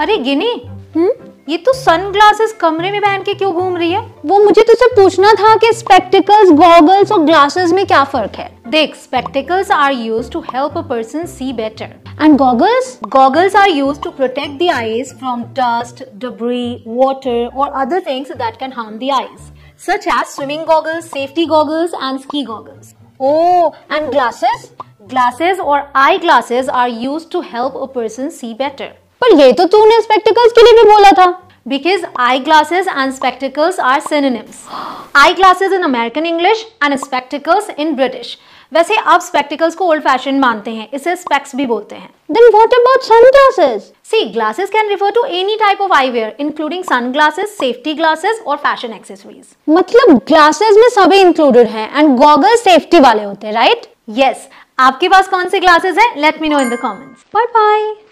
अरे गिनी हम्म ये तो सनग्लासेस कमरे में पहन के क्यों घूम रही है वो मुझे तुझसे पूछना था कि स्पेक्टिकल्स गॉगल्स और ग्लासेस में क्या फर्क है देख spectacles are used to help a person see better and goggles goggles are used to protect the eyes from dust debris water और other things that can harm the eyes such as swimming goggles safety goggles and ski goggles oh and glasses glasses और eye glasses are used to help a person see better पर ये तो तूने spectacles के लिए भी बोला था because eye glasses and spectacles are synonyms eye glasses in american english and spectacles in british वैसे आप स्पेक्टिकल्स को ओल्ड फैशन मानते हैं इसे स्पेक्स भी बोलते हैं then what about sunglasses see glasses can refer to any type of eyewear including sunglasses safety glasses और फैशन मतलब ग्लासेस में सभी इंक्लूडेड हैं एंड गॉगल्स सेफ्टी वाले होते हैं राइट यस आपके पास कौन से ग्लासेस हैं let me know in the comments bye bye